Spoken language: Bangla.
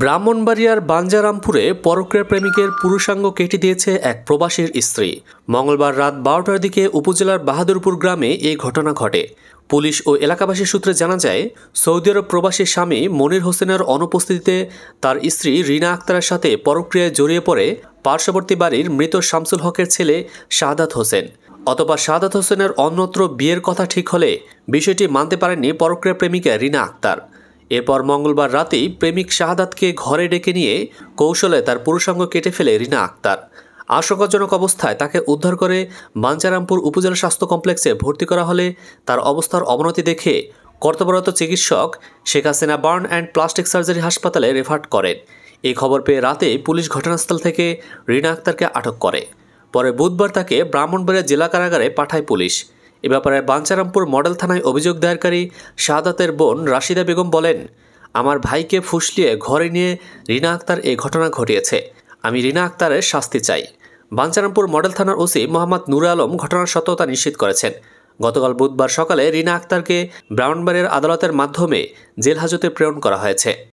ব্রাহ্মণবাড়িয়ার বাঞ্জারামপুরে পরক্রিয়া প্রেমিকের পুরুষাঙ্গ কেটে দিয়েছে এক প্রবাসীর স্ত্রী মঙ্গলবার রাত বারোটার দিকে উপজেলার বাহাদুরপুর গ্রামে এই ঘটনা ঘটে পুলিশ ও এলাকাবাসী সূত্রে জানা যায় সৌদি আরব প্রবাসী স্বামী মনির হোসেনের অনুপস্থিতিতে তার স্ত্রী রিনা আক্তারের সাথে পরক্রিয়ায় জড়িয়ে পড়ে পার্শ্ববর্তী বাড়ির মৃত শামসুল হকের ছেলে শাহাদাত হোসেন অথবা শাহাদাত হোসেনের অন্যত্র বিয়ের কথা ঠিক হলে বিষয়টি মানতে পারেননি পরক্রিয়া প্রেমিকা রিনা আক্তার এরপর মঙ্গলবার রাতেই প্রেমিক শাহাদাতকে ঘরে ডেকে নিয়ে কৌশলে তার পুরুষাঙ্গ কেটে ফেলে রিনা আক্তার আশঙ্কাজনক অবস্থায় তাকে উদ্ধার করে বাঞ্চারামপুর উপজেলা স্বাস্থ্য কমপ্লেক্সে ভর্তি করা হলে তার অবস্থার অবনতি দেখে কর্তব্যরত চিকিৎসক Sheikh Hasina burn and plastic surgery হাসপাতালে রেফার করেন এই খবর পেয়ে রাতে পুলিশ ঘটনাস্থল থেকে রিনা আক্তারকে আটক করে পরে বুধবার তাকে ব্রাহ্মণবাড়িয়া জেলা কারাগারে পাঠায় পুলিশ এ ব্যাপারে বাঞ্চারামপুর মডেল থানায় অভিযোগ দায়েরকারী শাহাদাতের বোন রাশিদা বেগম বলেন আমার ভাইকে ফুসলিয়ে ঘরে নিয়ে রিনা আক্তার এ ঘটনা ঘটিয়েছে আমি রিনা আক্তারের শাস্তি চাই বাঞ্চারামপুর মডেল থানার ওসি মোহাম্মদ নুর আলম ঘটনার সত্যতা নিশ্চিত করেছেন গতকাল বুধবার সকালে রিনা আক্তারকে ব্রাউনবাড়ির আদালতের মাধ্যমে জেল হাজতে প্রেরণ করা হয়েছে